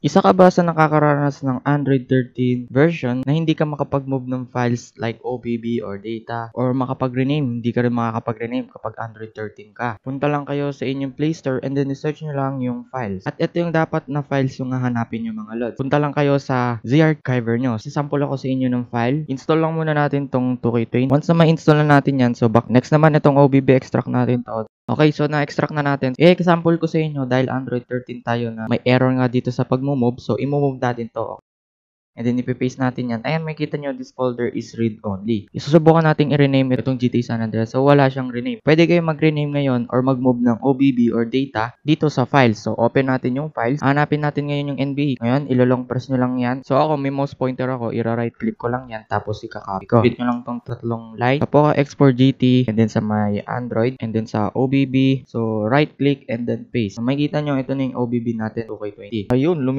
Isa ka ba sa nakakaranas ng Android 13 version na hindi ka makapag-move ng files like OBB or data or makapag-rename? Hindi ka rin makakapag-rename kapag Android 13 ka. Punta lang kayo sa inyong Play Store and then search nyo lang yung files. At ito yung dapat na files yung hahanapin yung mga load. Punta lang kayo sa Z-Archiver nyo. Sisample ako sa inyo ng file. Install lang muna natin tong 2K20. Once na ma-install na natin yan, so back next naman itong OBB extract natin to. Okay, so na-extract na natin. I-example ko sa inyo dahil Android 13 tayo na may error nga dito sa pag-move. So, i-move natin to. And then, ipipaste natin yan. Ayan, makita nyo, this folder is read-only. Isusubukan natin i-rename itong GTA San Andreas. So, wala siyang rename. Pwede kayo mag-rename ngayon or mag-move ng OBB or data dito sa files. So, open natin yung files. Hanapin natin ngayon yung NBA. Ngayon, ilalong press nyo lang yan. So, ako, may mouse pointer ako. I-right click ko lang yan. Tapos, ikakopy ko. Click nyo lang tong tatlong line. Tapos, export GT. And then, sa my Android. And then, sa OBB. So, right click and then paste. So, makikita nyo, ito na yung OBB natin. 2K20. Ayun, lumit